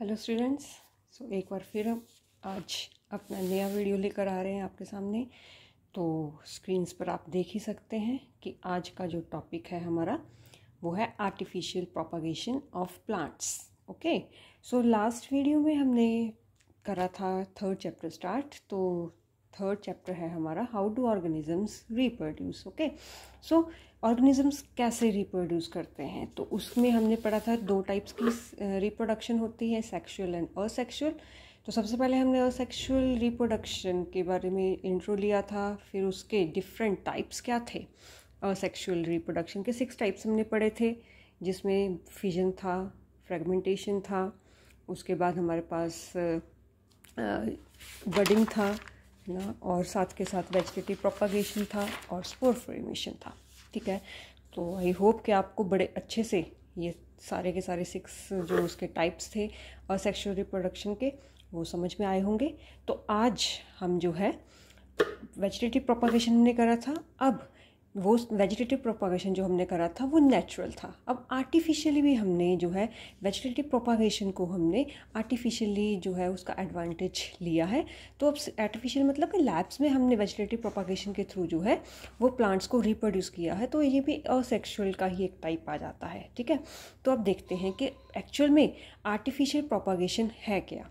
hello students so एक बार फिर हम आज अपना नया वीडियो लेकर आ रहे हैं आपके सामने तो स्क्रीन्स पर आप देख ही सकते हैं कि आज का जो टॉपिक है हमारा वो है artificial propagation of plants okay so last video में हमने करा था थर्ड चैप्टर स्टार्ट तो थर्ड चैप्टर है हमारा how do organisms reproduce okay so organisms कैसे रिप्रोड्यूस करते हैं तो उसमें हमने पढ़ा था दो टाइप्स की रिप्रोडक्शन होती है सेक्सुअल एंड असेक्सुअल तो सबसे पहले हमने असेक्सुअल रिप्रोडक्शन के बारे में इंट्रो लिया था फिर उसके डिफरेंट टाइप्स क्या थे असेक्सुअल रिप्रोडक्शन के सिक्स टाइप्स हमने पढ़े थे जिसमें फिजन था फ्रेगमेंटेशन था उसके बाद हमारे पास बडिंग था है ना और साथ के साथ वेजिटेटिव प्रोपागेशन था और स्पोर फॉर्मेशन था ठीक है तो आई होप कि आपको बड़े अच्छे से ये सारे के सारे सिक्स जो उसके टाइप्स थे और सेक्शुअल रिप्रोडक्शन के वो समझ में आए होंगे तो आज हम जो है वेजिटेटिव प्रोपोगेशन हमने करा था अब वो वेजिटेटिव प्रोपागेशन जो हमने करा था वो नेचुरल था अब आर्टिफिशियली भी हमने जो है वेजिटेटिव प्रोपागेशन को हमने आर्टिफिशियली जो है उसका एडवांटेज लिया है तो अब आर्टिफिशियल मतलब कि लैब्स में हमने वेजिटेटिव प्रोपागेशन के थ्रू जो है वो प्लांट्स को रिप्रोड्यूस किया है तो ये भी असेक्शुअल का ही एक टाइप आ जाता है ठीक है तो अब देखते हैं कि एक्चुअल में आर्टिफिशियल प्रोपागेशन है क्या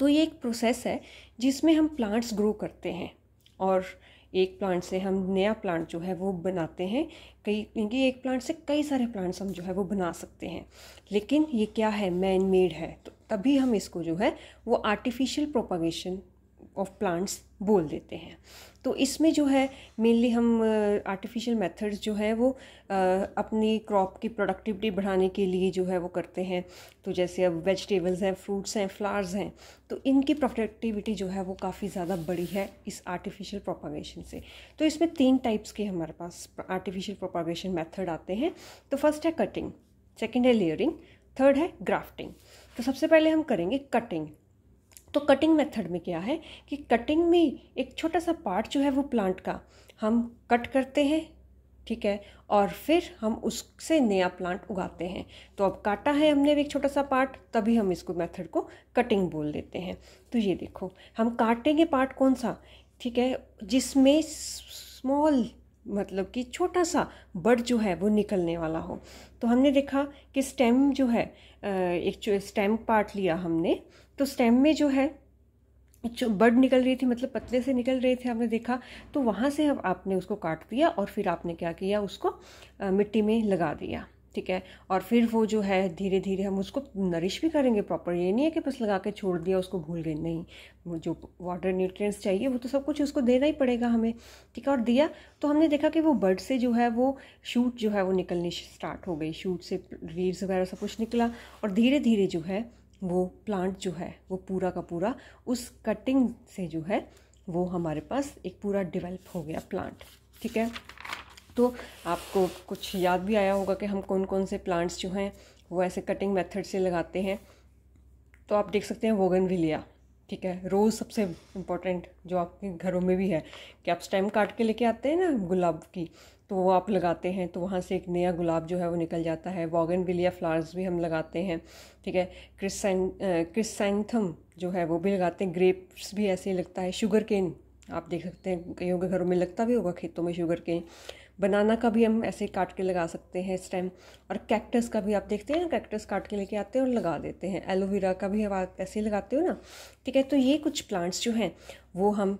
तो ये एक प्रोसेस है जिसमें हम प्लांट्स ग्रो करते हैं और एक प्लांट से हम नया प्लांट जो है वो बनाते हैं कई क्योंकि एक प्लांट से कई सारे प्लांट्स हम जो है वो बना सकते हैं लेकिन ये क्या है मैन मेड है तो तभी हम इसको जो है वो आर्टिफिशियल प्रोपागेशन ऑफ प्लांट्स बोल देते हैं तो इसमें जो है मेनली हम आर्टिफिशियल मेथड्स जो है वो आ, अपनी क्रॉप की प्रोडक्टिविटी बढ़ाने के लिए जो है वो करते हैं तो जैसे अब वेजिटेबल्स हैं फ्रूट्स हैं फ्लावर्स हैं तो इनकी प्रोडक्टिविटी जो है वो काफ़ी ज़्यादा बड़ी है इस आर्टिफिशियल प्रोपागेशन से तो इसमें तीन टाइप्स के हमारे पास आर्टिफिशियल प्रोपागेशन मैथड आते हैं तो फर्स्ट है कटिंग सेकेंड है लेयरिंग थर्ड है ग्राफ्टिंग तो सबसे पहले हम करेंगे कटिंग तो कटिंग मेथड में क्या है कि कटिंग में एक छोटा सा पार्ट जो है वो प्लांट का हम कट करते हैं ठीक है और फिर हम उससे नया प्लांट उगाते हैं तो अब काटा है हमने एक छोटा सा पार्ट तभी हम इसको मेथड को कटिंग बोल देते हैं तो ये देखो हम काटेंगे पार्ट कौन सा ठीक है जिसमें स्मॉल मतलब कि छोटा सा बड जो है वो निकलने वाला हो तो हमने देखा कि स्टेम जो है एक स्टेम पार्ट लिया हमने तो स्टेम में जो है जो बर्ड निकल रही थी मतलब पतले से निकल रहे थे आपने देखा तो वहाँ से अब आपने उसको काट दिया और फिर आपने क्या किया उसको मिट्टी में लगा दिया ठीक है और फिर वो जो है धीरे धीरे हम उसको नरिश भी करेंगे प्रॉपर ये नहीं है कि बस लगा के छोड़ दिया उसको भूल गए नहीं जो वाटर न्यूट्रिएंट्स चाहिए वो तो सब कुछ उसको देना ही पड़ेगा हमें ठीक है और दिया तो हमने देखा कि वो बर्ड से जो है वो शूट जो है वो निकलनी स्टार्ट हो गई शूट से रीड्स वगैरह सब कुछ निकला और धीरे धीरे जो है वो प्लांट जो है वो पूरा का पूरा उस कटिंग से जो है वो हमारे पास एक पूरा डेवलप हो गया प्लांट ठीक है तो आपको कुछ याद भी आया होगा कि हम कौन कौन से प्लांट्स जो हैं वो ऐसे कटिंग मेथड से लगाते हैं तो आप देख सकते हैं वोगन विलिया ठीक है रोज़ सबसे इम्पॉर्टेंट जो आपके घरों में भी है कि आप स्टेम काट के लेके आते हैं ना गुलाब की तो वो आप लगाते हैं तो वहाँ से एक नया गुलाब जो है वो निकल जाता है वॉगन फ्लावर्स भी हम लगाते हैं ठीक है क्रिसन क्रिसेंथम जो है वो भी लगाते हैं ग्रेप्स भी ऐसे ही लगता है शुगर केन आप देख सकते हैं कईयों के घरों में लगता भी होगा खेतों में शुगर केन बनाना का भी हम ऐसे काट के लगा सकते हैं इस टाइम और कैक्टस का भी आप देखते हैं कैक्टस काट के लेके आते हैं और लगा देते हैं एलोवेरा का भी आप ऐसे लगाते हो ना ठीक है तो ये कुछ प्लांट्स जो हैं वो हम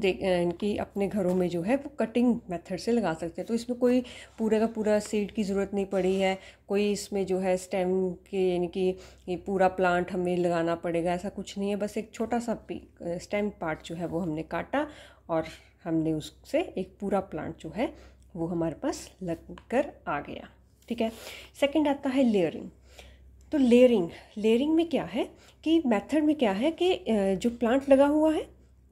दे इनकी अपने घरों में जो है वो कटिंग मेथड से लगा सकते हैं तो इसमें कोई पूरा का पूरा सीड की ज़रूरत नहीं पड़ी है कोई इसमें जो है स्टेम के यानी कि ये पूरा प्लांट हमें लगाना पड़ेगा ऐसा कुछ नहीं है बस एक छोटा सा पी स्टेम पार्ट जो है वो हमने काटा और हमने उससे एक पूरा प्लांट जो है वो हमारे पास लग कर आ गया ठीक है सेकेंड आता है लेयरिंग तो लेयरिंग लेयरिंग में क्या है कि मेथड में क्या है कि जो प्लांट लगा हुआ है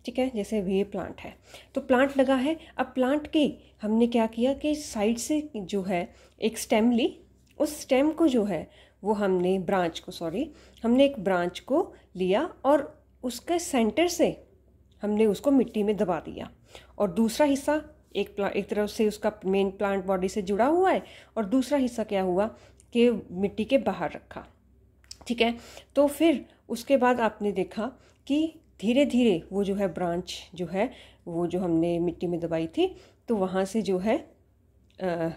ठीक है जैसे वे प्लांट है तो प्लांट लगा है अब प्लांट की हमने क्या किया कि साइड से जो है एक स्टेम ली उस स्टेम को जो है वो हमने ब्रांच को सॉरी हमने एक ब्रांच को लिया और उसके सेंटर से हमने उसको मिट्टी में दबा दिया और दूसरा हिस्सा एक प्ला एक तरफ से उसका मेन प्लांट बॉडी से जुड़ा हुआ है और दूसरा हिस्सा क्या हुआ कि मिट्टी के बाहर रखा ठीक है तो फिर उसके बाद आपने देखा कि धीरे धीरे वो जो है ब्रांच जो है वो जो हमने मिट्टी में दबाई थी तो वहाँ से जो है आ,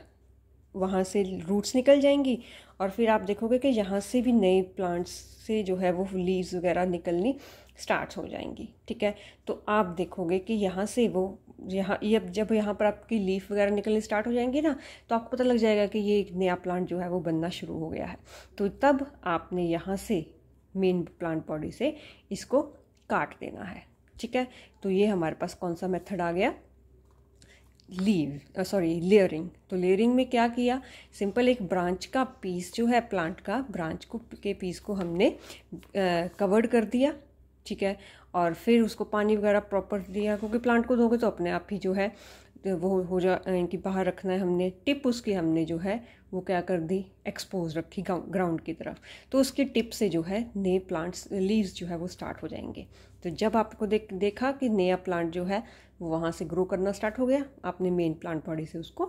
वहाँ से रूट्स निकल जाएंगी और फिर आप देखोगे कि यहाँ से भी नए प्लांट्स से जो है वो लीव्स वगैरह निकलनी स्टार्ट हो जाएंगी ठीक है तो आप देखोगे कि यहाँ से वो यहाँ ये यह, जब यहाँ पर आपकी लीफ वगैरह निकलनी स्टार्ट हो जाएंगी ना तो आपको पता लग जाएगा कि ये एक नया प्लांट जो है वो बनना शुरू हो गया है तो तब आपने यहाँ से मेन प्लांट बॉडी से इसको काट देना है ठीक है तो ये हमारे पास कौन सा मेथड आ गया लीव सॉरी लेयरिंग तो लेयरिंग में क्या किया सिंपल एक ब्रांच का पीस जो है प्लांट का ब्रांच को के पीस को हमने कवर्ड कर दिया ठीक है और फिर उसको पानी वगैरह प्रॉपर दिया क्योंकि प्लांट को दोगे तो अपने आप ही जो है वो हो जा अं, कि बाहर रखना है हमने टिप उसकी हमने जो है वो क्या कर दी एक्सपोज रखी ग्राउंड की तरफ तो उसके टिप से जो है नए प्लांट्स लीव्स जो है वो स्टार्ट हो जाएंगे तो जब आपको देख देखा कि नया प्लांट जो है वो वहाँ से ग्रो करना स्टार्ट हो गया आपने मेन प्लांट बॉडी से उसको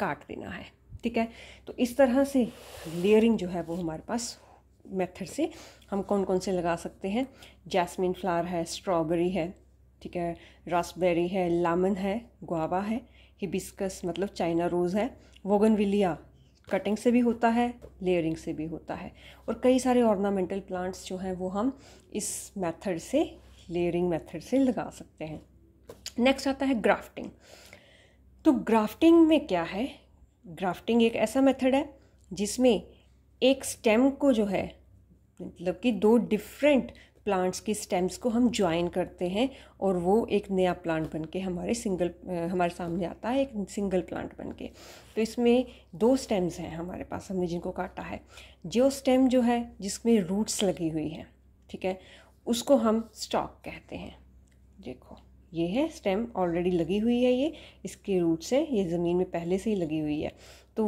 काट देना है ठीक है तो इस तरह से लेयरिंग जो है वो हमारे पास मेथड से हम कौन कौन से लगा सकते हैं जैस्मिन फ्लावर है स्ट्रॉबेरी है ठीक है रासबेरी है लेमन है गुआवा है हिबिस्कस मतलब चाइना रोज़ है वोगनविलिया कटिंग से भी होता है लेयरिंग से भी होता है और कई सारे ऑर्नामेंटल प्लांट्स जो हैं वो हम इस मेथड से लेयरिंग मेथड से लगा सकते हैं नेक्स्ट आता है ग्राफ्टिंग तो ग्राफ्टिंग में क्या है ग्राफ्टिंग एक ऐसा मेथड है जिसमें एक स्टेम को जो है मतलब कि दो डिफरेंट प्लांट्स की स्टेम्स को हम ज्वाइन करते हैं और वो एक नया प्लांट बन के हमारे सिंगल हमारे सामने आता है एक सिंगल प्लांट बन के तो इसमें दो स्टेम्स हैं हमारे पास हमने जिनको काटा है जो स्टेम जो है जिसमें रूट्स लगी हुई हैं ठीक है उसको हम स्टॉक कहते हैं देखो ये है स्टेम ऑलरेडी लगी हुई है ये इसके रूट से ये ज़मीन में पहले से ही लगी हुई है तो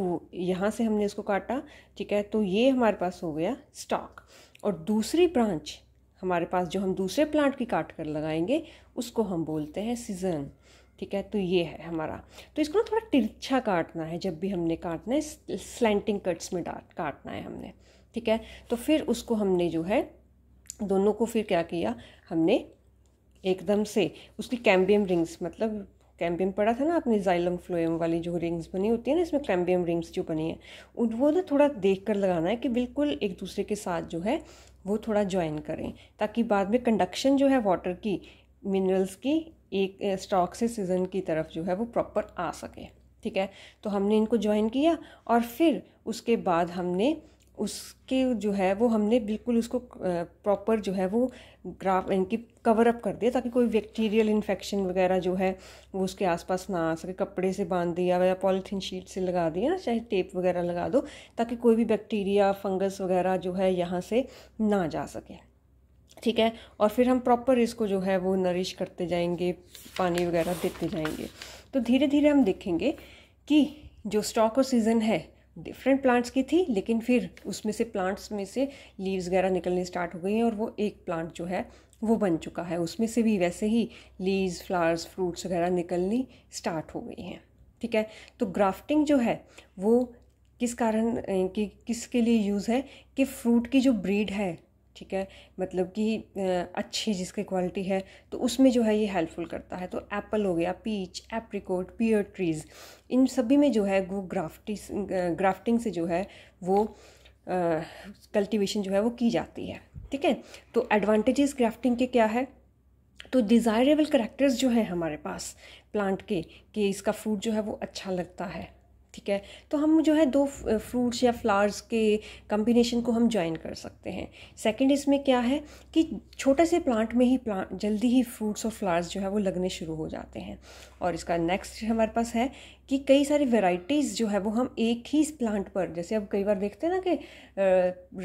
यहाँ से हमने इसको काटा ठीक है तो ये हमारे पास हो गया स्टॉक और दूसरी ब्रांच हमारे पास जो हम दूसरे प्लांट की काट कर लगाएंगे उसको हम बोलते हैं सीज़न ठीक है तो ये है हमारा तो इसको ना थोड़ा तिरछा काटना है जब भी हमने काटना है स्लैंटिंग कट्स में डाट काटना है हमने ठीक है तो फिर उसको हमने जो है दोनों को फिर क्या किया हमने एकदम से उसकी कैम्बियम रिंग्स मतलब कैम्बियम पड़ा था ना आपने जाइलम फ्लोएम वाली जो रिंग्स बनी होती है ना इसमें कैम्बियम रिंग्स जो बनी है उन वो ना थोड़ा देख कर लगाना है कि बिल्कुल एक दूसरे के साथ जो है वो थोड़ा ज्वाइन करें ताकि बाद में कंडक्शन जो है वाटर की मिनरल्स की एक स्टॉक से सीजन की तरफ जो है वो प्रॉपर आ सके ठीक है तो हमने इनको ज्वाइन किया और फिर उसके बाद हमने उसके जो है वो हमने बिल्कुल उसको प्रॉपर जो है वो ग्राफ इनकी कवर अप कर दिया ताकि कोई बैक्टीरियल इन्फेक्शन वगैरह जो है वो उसके आसपास ना आ सके कपड़े से बांध दिया या पॉलीथीन शीट से लगा दिया चाहे टेप वगैरह लगा दो ताकि कोई भी बैक्टीरिया फंगस वगैरह जो है यहाँ से ना जा सके ठीक है और फिर हम प्रॉपर इसको जो है वो नरिश करते जाएंगे पानी वगैरह देते जाएंगे तो धीरे धीरे हम देखेंगे कि जो स्टॉक और सीज़न है डिफरेंट प्लांट्स की थी लेकिन फिर उसमें से प्लांट्स में से लीव्स वगैरह निकलने स्टार्ट हो गई हैं और वो एक प्लांट जो है वो बन चुका है उसमें से भी वैसे ही लीव्स फ्लावर्स फ्रूट्स वगैरह निकलनी स्टार्ट हो गई हैं ठीक है तो ग्राफ्टिंग जो है वो किस कारण कि किसके लिए यूज़ है कि फ्रूट की जो ब्रीड है ठीक है मतलब कि अच्छी जिसकी क्वालिटी है तो उसमें जो है ये हेल्पफुल करता है तो एप्पल हो गया पीच एप्रिकोट पियर ट्रीज़ इन सभी में जो है वो ग्राफ्टिस ग्राफ्टिंग से जो है वो कल्टीवेशन जो है वो की जाती है ठीक है तो एडवांटेजेस ग्राफ्टिंग के क्या है तो डिज़ायरेबल करेक्टर्स जो है हमारे पास प्लांट के कि इसका फ्रूट जो है वो अच्छा लगता है ठीक है तो हम जो है दो फ्रूट्स या फ्लावर्स के कम्बिनेशन को हम ज्वाइन कर सकते हैं सेकंड इसमें क्या है कि छोटे से प्लांट में ही प्लांट जल्दी ही फ्रूट्स और फ्लावर्स जो है वो लगने शुरू हो जाते हैं और इसका नेक्स्ट हमारे पास है कि कई सारी वेराइटीज़ जो है वो हम एक ही प्लांट पर जैसे अब कई बार देखते हैं ना कि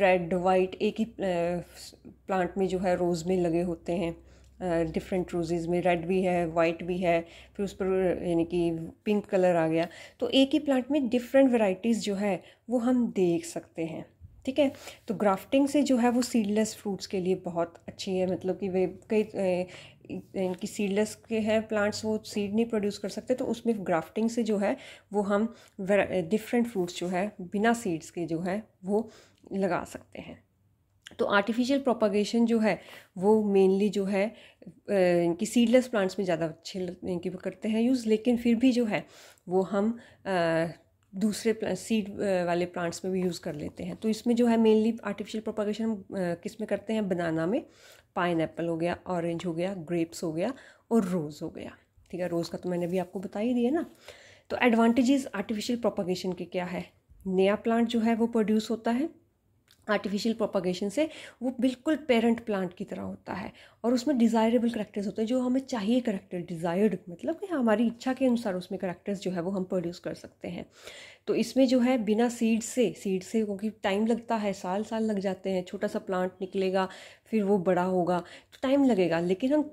रेड वाइट एक ही प्लांट में जो है रोज़ में लगे होते हैं डिफरेंट रोजेज़ में रेड भी है वाइट भी है फिर उस पर यानी कि पिंक कलर आ गया तो एक ही प्लांट में डिफरेंट वैरायटीज़ जो है वो हम देख सकते हैं ठीक है तो ग्राफ्टिंग से जो है वो सीडलेस फ्रूट्स के लिए बहुत अच्छी है मतलब कि वे कई इनकी सीडलेस के हैं प्लांट्स वो सीड नहीं प्रोड्यूस कर सकते तो उसमें ग्राफ्टिंग से जो है वो हम डिफरेंट फ्रूट्स जो है बिना सीड्स के जो है वो लगा सकते हैं तो आर्टिफिशियल प्रोपागेशन जो है वो मेनली जो है इनकी सीडलेस प्लांट्स में ज़्यादा अच्छे इनकी करते हैं यूज़ लेकिन फिर भी जो है वो हम दूसरे सीड वाले प्लांट्स में भी यूज़ कर लेते हैं तो इसमें जो है मेनली आर्टिफिशियल प्रोपागेशन हम किस में करते हैं बनाना में पाइन हो गया ऑरेंज हो गया ग्रेप्स हो गया और रोज़ हो गया ठीक है रोज़ का तो मैंने भी आपको बता ही दिया ना तो एडवांटेजेस आर्टिफिशियल प्रोपागेशन के क्या है नया प्लांट जो है वो प्रोड्यूस होता है आर्टिफिशियल प्रोपागेशन से वो बिल्कुल पेरेंट प्लांट की तरह होता है और उसमें डिज़ायरेबल करेक्टर्स होते हैं जो हमें चाहिए करेक्टर डिज़ायर्ड मतलब कि हमारी इच्छा के अनुसार उसमें करेक्टर्स जो है वो हम प्रोड्यूस कर सकते हैं तो इसमें जो है बिना सीड से सीड से क्योंकि टाइम लगता है साल साल लग जाते हैं छोटा सा प्लांट निकलेगा फिर वो बड़ा होगा तो टाइम लगेगा लेकिन हम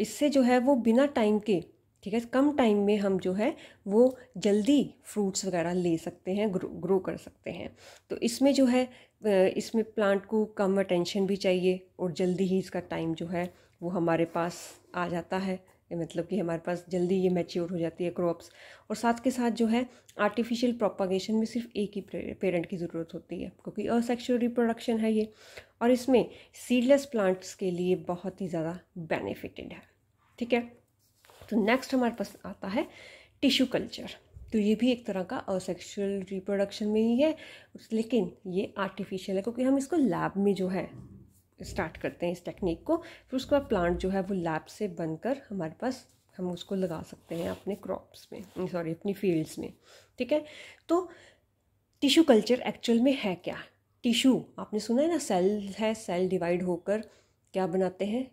इससे जो है वो बिना टाइम के ठीक है कम टाइम में हम जो है वो जल्दी फ्रूट्स वगैरह ले सकते हैं ग्रो ग्रो कर सकते हैं तो इसमें जो है इसमें प्लांट को कम अटेंशन भी चाहिए और जल्दी ही इसका टाइम जो है वो हमारे पास आ जाता है मतलब कि हमारे पास जल्दी ये मैच्योर हो जाती है क्रॉप्स और साथ के साथ जो है आर्टिफिशियल प्रोपागेशन में सिर्फ एक ही पेरेंट की ज़रूरत होती है क्योंकि असेक्शुअल रिप्रोडक्शन है ये और इसमें सीडलेस प्लांट्स के लिए बहुत ही ज़्यादा बेनिफिटेड है ठीक है तो नेक्स्ट हमारे पास आता है टिश्यू कल्चर तो ये भी एक तरह का असेक्शुअल रिप्रोडक्शन में ही है लेकिन ये आर्टिफिशियल है क्योंकि हम इसको लैब में जो है स्टार्ट करते हैं इस टेक्निक को फिर उसके बाद प्लांट जो है वो लैब से बनकर हमारे पास हम उसको लगा सकते हैं अपने क्रॉप्स में सॉरी अपनी फील्ड्स में ठीक है तो टिश्यू कल्चर एक्चुअल में है क्या टिश्यू आपने सुना है ना सेल है सेल डिवाइड होकर क्या बनाते हैं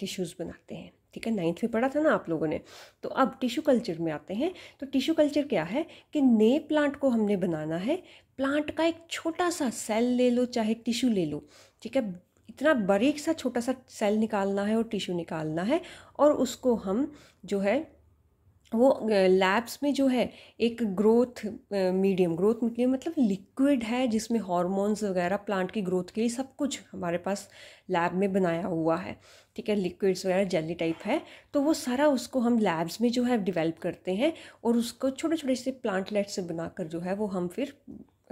टिश्यूज़ बनाते हैं ठीक है नाइन्थ में पढ़ा था ना आप लोगों ने तो अब टिश्यू कल्चर में आते हैं तो टिश्यू कल्चर क्या है कि नए प्लांट को हमने बनाना है प्लांट का एक छोटा सा सेल ले लो चाहे टिश्यू ले लो ठीक है इतना बारीक सा छोटा सा सेल निकालना है और टिश्यू निकालना है और उसको हम जो है वो लैब्स में जो है एक ग्रोथ मीडियम ग्रोथ मीडियम मतलब लिक्विड है जिसमें हॉर्मोन्स वगैरह प्लांट की ग्रोथ के लिए सब कुछ हमारे पास लैब में बनाया हुआ है ठीक है लिक्विड्स वगैरह जेली टाइप है तो वो सारा उसको हम लैब्स में जो है डेवलप करते हैं और उसको छोटे छोटे से प्लांटलेट से बनाकर जो है वो हम फिर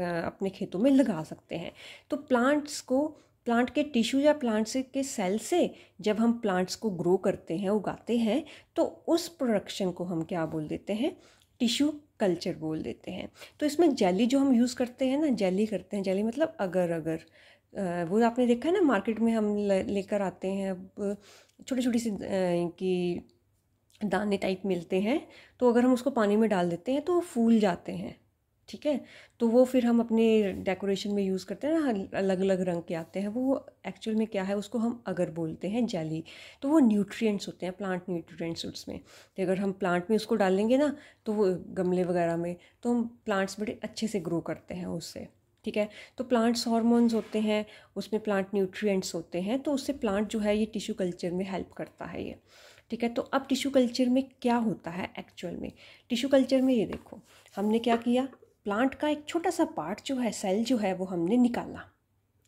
अपने खेतों में लगा सकते हैं तो प्लांट्स को प्लांट के टिश्यू या प्लांट से के सेल से जब हम प्लांट्स को ग्रो करते हैं उगाते हैं तो उस प्रोडक्शन को हम क्या बोल देते हैं टिश्यू कल्चर बोल देते हैं तो इसमें जेली जो हम यूज़ करते हैं ना जेली करते हैं जेली मतलब अगर अगर वो आपने देखा है ना मार्केट में हम लेकर आते हैं अब छोटी छोटी सी की दाने टाइप मिलते हैं तो अगर हम उसको पानी में डाल देते हैं तो वो फूल जाते हैं ठीक है तो वो फिर हम अपने डेकोरेशन में यूज़ करते हैं ना अलग अलग रंग के आते हैं वो एक्चुअल में क्या है उसको हम अगर बोलते हैं जैली तो वो न्यूट्रिएंट्स होते हैं प्लांट न्यूट्रिएंट्स उसमें तो अगर हम प्लांट में उसको डालेंगे ना तो वो गमले वगैरह में तो हम प्लांट्स बड़े अच्छे से ग्रो करते हैं उससे ठीक है तो प्लांट्स हॉर्मोन्स होते हैं उसमें प्लांट न्यूट्रिएंट्स होते हैं तो उससे प्लांट जो है ये टिश्यू कल्चर में हेल्प करता है ये ठीक है तो अब टिश्यू कल्चर में क्या होता है एक्चुअल में टिश्यू कल्चर में ये देखो हमने क्या किया प्लांट का एक छोटा सा पार्ट जो है सेल जो है वो हमने निकाला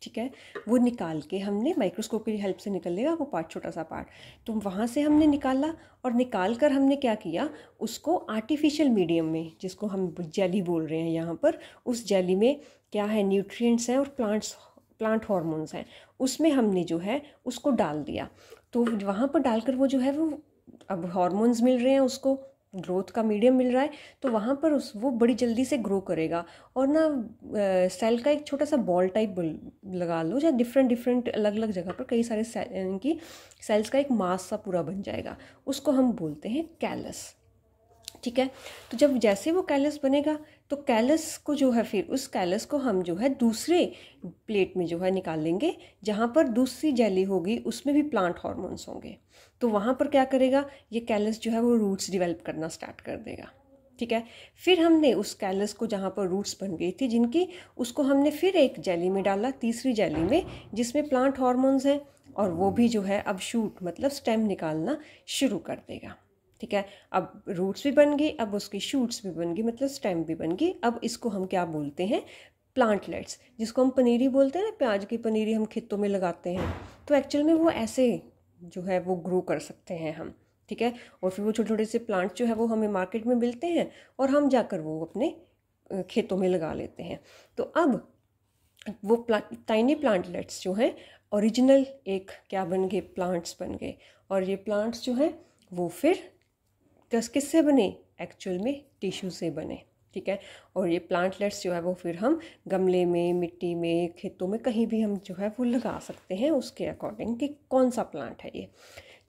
ठीक है वो निकाल के हमने माइक्रोस्कोप की हेल्प से निकलेगा वो पार्ट छोटा सा पार्ट तो वहाँ से हमने निकाला और निकाल कर हमने क्या किया उसको आर्टिफिशियल मीडियम में जिसको हम जेली बोल रहे हैं यहाँ पर उस जेली में क्या है न्यूट्रिएंट्स हैं और प्लांट्स प्लांट हॉर्मोन्स हैं उसमें हमने जो है उसको डाल दिया तो वहाँ पर डालकर वो जो है वो अब हॉर्मोन्स मिल रहे हैं उसको ग्रोथ का मीडियम मिल रहा है तो वहाँ पर उस वो बड़ी जल्दी से ग्रो करेगा और ना सेल का एक छोटा सा बॉल टाइप लगा लो या डिफरेंट डिफरेंट अलग अलग जगह पर कई सारे सेल इनकी सेल्स का एक मास सा पूरा बन जाएगा उसको हम बोलते हैं कैलस ठीक है तो जब जैसे वो कैलस बनेगा तो कैलस को जो है फिर उस कैलस को हम जो है दूसरे प्लेट में जो है निकाल लेंगे जहाँ पर दूसरी जैली होगी उसमें भी प्लांट हॉर्मोन्स होंगे तो वहाँ पर क्या करेगा ये कैलस जो है वो रूट्स डिवेलप करना स्टार्ट कर देगा ठीक है फिर हमने उस कैलस को जहाँ पर रूट्स बन गई थी जिनकी उसको हमने फिर एक जैली में डाला तीसरी जैली में जिसमें प्लांट हॉर्मोन्स हैं और वो भी जो है अब शूट मतलब स्टेम निकालना शुरू कर देगा ठीक है अब रूट्स भी बन गई अब उसकी शूट्स भी बन गई मतलब स्टेम भी बन गई अब इसको हम क्या बोलते हैं प्लांटलेट्स जिसको हम पनीरी बोलते हैं ना प्याज की पनीरी हम खेतों में लगाते हैं तो एक्चुअल में वो ऐसे जो है वो ग्रो कर सकते हैं हम ठीक है और फिर वो छोटे छोटे से प्लांट जो है वो हमें मार्केट में मिलते हैं और हम जाकर वो अपने खेतों में लगा लेते हैं तो अब वो प्ला टाइनी प्लांटलेट्स जो हैं ओरिजिनल एक क्या बन गए प्लांट्स बन गए और ये प्लांट्स जो हैं वो फिर कस किस से बने एक्चुअल में टिश्यू से बने ठीक है और ये प्लांटलेट्स जो है वो फिर हम गमले में मिट्टी में खेतों में कहीं भी हम जो है वो लगा सकते हैं उसके अकॉर्डिंग कि कौन सा प्लांट है ये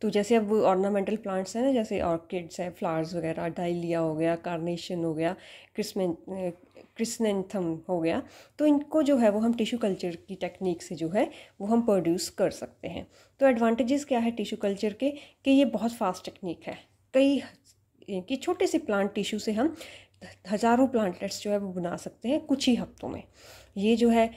तो जैसे अब ऑर्नामेंटल प्लांट्स हैं ना जैसे ऑर्किड्स हैं फ्लावर्स वगैरह डाइलिया हो गया कार्नेशन हो गया क्रिसमें क्रिसनेंथम हो गया तो इनको जो है वो हम टिश्यू कल्चर की टेक्निक से जो है वो हम प्रोड्यूस कर सकते हैं तो एडवांटेजेस क्या है टिश्यू कल्चर के कि ये बहुत फास्ट टेक्निक है कई कि छोटे से प्लांट टिश्यू से हम हज़ारों प्लांटलेट्स जो है वो बना सकते हैं कुछ ही हफ्तों में ये जो है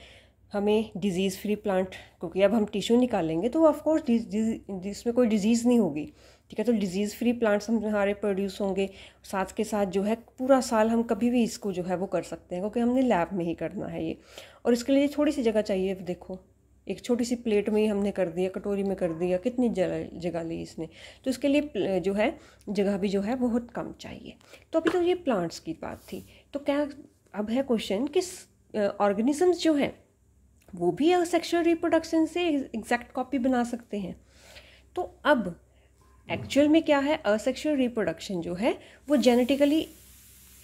हमें डिज़ीज़ फ्री प्लांट क्योंकि अब हम टिश्यू निकालेंगे तो ऑफकोर्स इसमें कोई डिज़ीज़ नहीं होगी ठीक है तो डिज़ीज़ फ्री प्लांट्स हम हमारे प्रोड्यूस होंगे साथ के साथ जो है पूरा साल हम कभी भी इसको जो है वो कर सकते हैं क्योंकि हमने लैब में ही करना है ये और इसके लिए थोड़ी सी जगह चाहिए देखो एक छोटी सी प्लेट में ही हमने कर दिया कटोरी में कर दिया कितनी जगह ली इसने तो इसके लिए जो है जगह भी जो है बहुत कम चाहिए तो अभी तो ये प्लांट्स की बात थी तो क्या अब है क्वेश्चन कि ऑर्गेनिजम्स जो हैं वो भी सेक्शुअल रिप्रोडक्शन से एग्जैक्ट कॉपी बना सकते हैं तो अब एक्चुअल में क्या है असेक्शुअल रिप्रोडक्शन जो है वो genetically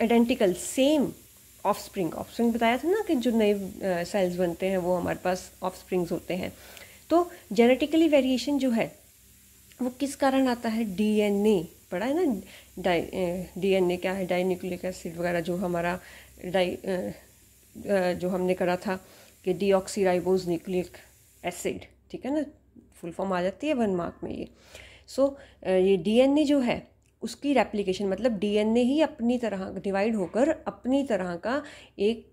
identical same offspring of बताया था ना कि जो नए सेल्स बनते हैं वो हमारे पास ऑफ स्प्रिंग्स होते हैं तो जेनेटिकली वेरिएशन जो है वो किस कारण आता है डीएनए पढ़ा है ना डाई डीएनए क्या है डाई न्यूक्लिक एसिड वगैरह जो हमारा डाई जो हमने करा था कि डीऑक्सीराइबोज न्यूक्लिक एसिड ठीक है ना फुल फॉर्म आ जाती है वन मार्क में ये सो so, ये डीएनए जो है उसकी रेप्लिकेशन मतलब डीएनए ही अपनी तरह डिवाइड होकर अपनी तरह का एक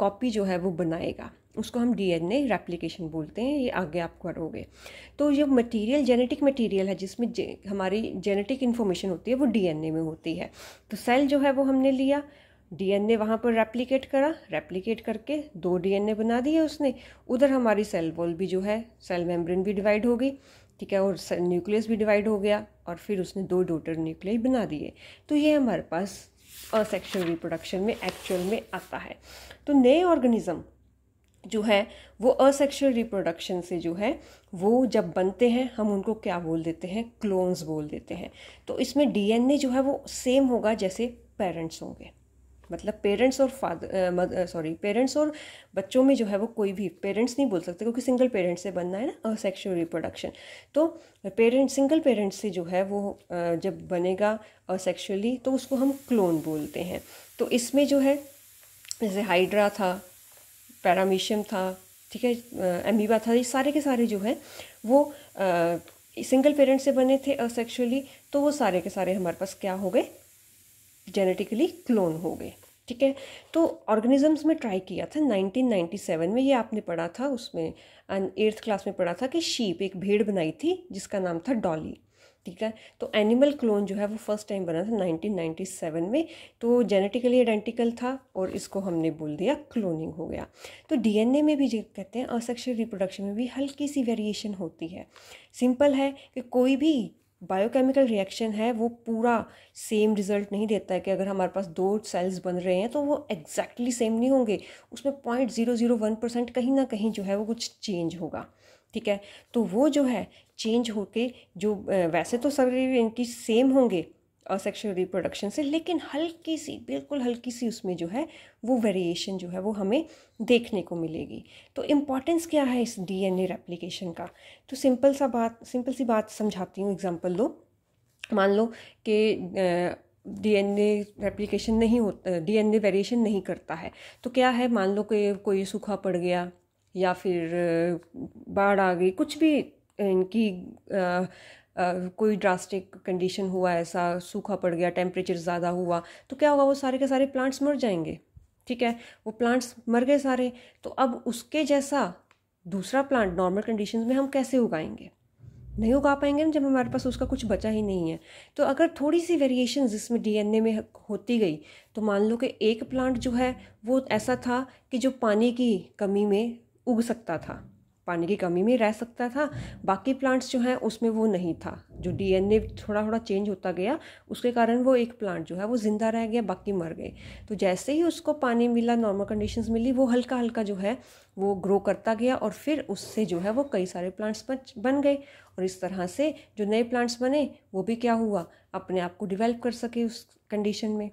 कॉपी जो है वो बनाएगा उसको हम डीएनए रेप्लिकेशन बोलते हैं ये आगे आप करोगे तो ये मटेरियल जेनेटिक मटेरियल है जिसमें जे, हमारी जेनेटिक इन्फॉर्मेशन होती है वो डीएनए में होती है तो सेल जो है वो हमने लिया डीएनए वहाँ पर रेप्लिकेट करा रेप्लिकेट करके दो डीएनए बना दिए उसने उधर हमारी सेल वॉल भी जो है सेल मेम्ब्रेन भी डिवाइड हो गई ठीक है और न्यूक्लियस भी डिवाइड हो गया और फिर उसने दो डोटर न्यूक्लियाई बना दिए तो ये हमारे पास असेक्शुअल रिप्रोडक्शन में एक्चुअल में आता है तो नए ऑर्गेनिज्म जो है वो असेक्शुअल रिप्रोडक्शन से जो है वो जब बनते हैं हम उनको क्या बोल देते हैं क्लोन्स बोल देते हैं तो इसमें डीएनए जो है वो सेम होगा जैसे पेरेंट्स होंगे मतलब पेरेंट्स और फादर सॉरी पेरेंट्स और बच्चों में जो है वो कोई भी पेरेंट्स नहीं बोल सकते क्योंकि सिंगल पेरेंट्स से बनना है ना सेक्शुअल रिप्रोडक्शन तो पेरेंट्स सिंगल पेरेंट्स से जो है वो uh, जब बनेगा सेक्शुअली तो उसको हम क्लोन बोलते हैं तो इसमें जो है जैसे हाइड्रा था पैरामीशियम था ठीक है एमीबा था ये सारे के सारे जो है वो आ, सिंगल पेरेंट्स से बने थे असेक्शुअली तो वो सारे के सारे हमारे पास क्या हो गए जेनेटिकली क्लोन हो गए ठीक है तो ऑर्गेनिज़म्स में ट्राई किया था 1997 में ये आपने पढ़ा था उसमें एट्थ क्लास में पढ़ा था कि शीप एक भेड़ बनाई थी जिसका नाम था डॉली ठीक है तो एनिमल क्लोन जो है वो फर्स्ट टाइम बना था 1997 में तो जेनेटिकली आइडेंटिकल था और इसको हमने बोल दिया क्लोनिंग हो गया तो डीएनए में भी जो कहते हैं असेक्शुअल रिप्रोडक्शन में भी हल्की सी वेरिएशन होती है सिंपल है कि कोई भी बायोकेमिकल रिएक्शन है वो पूरा सेम रिजल्ट नहीं देता है कि अगर हमारे पास दो सेल्स बन रहे हैं तो वो एग्जैक्टली exactly सेम नहीं होंगे उसमें point zero zero one percent कहीं ना कहीं जो है वो कुछ चेंज होगा ठीक है तो वो जो है चेंज होके जो वैसे तो सभी इनकी सेम होंगे और सेक्शुअल रिप्रोडक्शन से लेकिन हल्की सी बिल्कुल हल्की सी उसमें जो है वो वेरिएशन जो है वो हमें देखने को मिलेगी तो इम्पॉर्टेंस क्या है इस डीएनए रेप्लिकेशन का तो सिंपल सा बात सिंपल सी बात समझाती हूँ एग्जांपल दो मान लो कि डीएनए रेप्लिकेशन नहीं होता डीएनए वेरिएशन नहीं करता है तो क्या है मान लो कि कोई सूखा पड़ गया या फिर बाढ़ आ गई कुछ भी इनकी कोई ड्रास्टिक कंडीशन हुआ ऐसा सूखा पड़ गया टेम्परेचर ज़्यादा हुआ तो क्या होगा वो सारे के सारे प्लांट्स मर जाएंगे ठीक है वो प्लांट्स मर गए सारे तो अब उसके जैसा दूसरा प्लांट नॉर्मल कंडीशन में हम कैसे उगाएंगे नहीं उगा पाएंगे ना जब हमारे पास उसका कुछ बचा ही नहीं है तो अगर थोड़ी सी वेरिएशन इसमें डीएनए में होती गई तो मान लो कि एक प्लांट जो है वो ऐसा था कि जो पानी की कमी में उग सकता था पानी की कमी में रह सकता था बाकी प्लांट्स जो हैं उसमें वो नहीं था जो डीएनए थोड़ा थोड़ा चेंज होता गया उसके कारण वो एक प्लांट जो है वो ज़िंदा रह गया बाकी मर गए तो जैसे ही उसको पानी मिला नॉर्मल कंडीशंस मिली वो हल्का हल्का जो है वो ग्रो करता गया और फिर उससे जो है वो कई सारे प्लांट्स बन गए और इस तरह से जो नए प्लांट्स बने वो भी क्या हुआ अपने आप को डिवेल्प कर सके उस कंडीशन में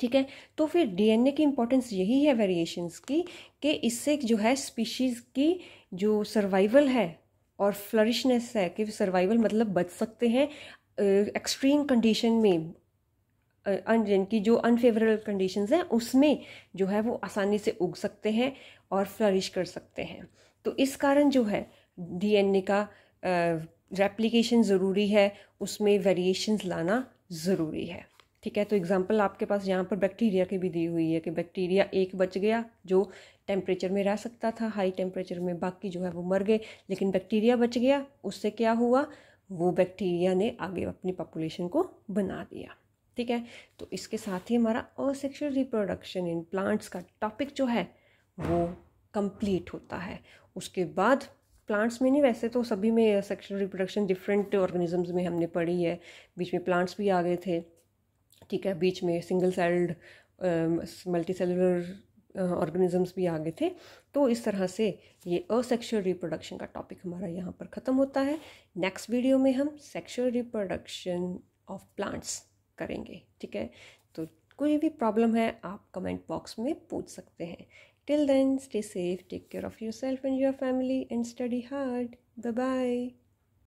ठीक है तो फिर डीएनए की इम्पोर्टेंस यही है वेरिएशंस की कि इससे जो है स्पीशीज़ की जो सर्वाइवल है और फ्लरिशनेस है कि सर्वाइवल मतलब बच सकते हैं एक्सट्रीम कंडीशन में जिनकी जो अनफेवरेबल कंडीशंस हैं उसमें जो है वो आसानी से उग सकते हैं और फ्लरिश कर सकते हैं तो इस कारण जो है डीएनए का रेप्लिकेशन ज़रूरी है उसमें वेरिएशंस लाना ज़रूरी है ठीक है तो एग्जांपल आपके पास यहाँ पर बैक्टीरिया की भी दी हुई है कि बैक्टीरिया एक बच गया जो टेम्परेचर में रह सकता था हाई टेम्परेचर में बाकी जो है वो मर गए लेकिन बैक्टीरिया बच गया उससे क्या हुआ वो बैक्टीरिया ने आगे अपनी पॉपुलेशन को बना दिया ठीक है तो इसके साथ ही हमारा असेक्शुअल रिप्रोडक्शन इन प्लांट्स का टॉपिक जो है वो कंप्लीट होता है उसके बाद प्लांट्स में नहीं वैसे तो सभी में सेक्शुअल रिप्रोडक्शन डिफरेंट ऑर्गेनिजम्स में हमने पढ़ी है बीच में प्लांट्स भी आ गए थे ठीक है बीच में single celled multicellular organisms भी आ गए थे तो इस तरह से ये असेक्शुअल रिप्रोडक्शन का टॉपिक हमारा यहाँ पर ख़त्म होता है नेक्स्ट वीडियो में हम सेक्शुअल रिप्रोडक्शन ऑफ प्लांट्स करेंगे ठीक है तो कोई भी प्रॉब्लम है आप कमेंट बॉक्स में पूछ सकते हैं till then stay safe take care of yourself and your family and study hard bye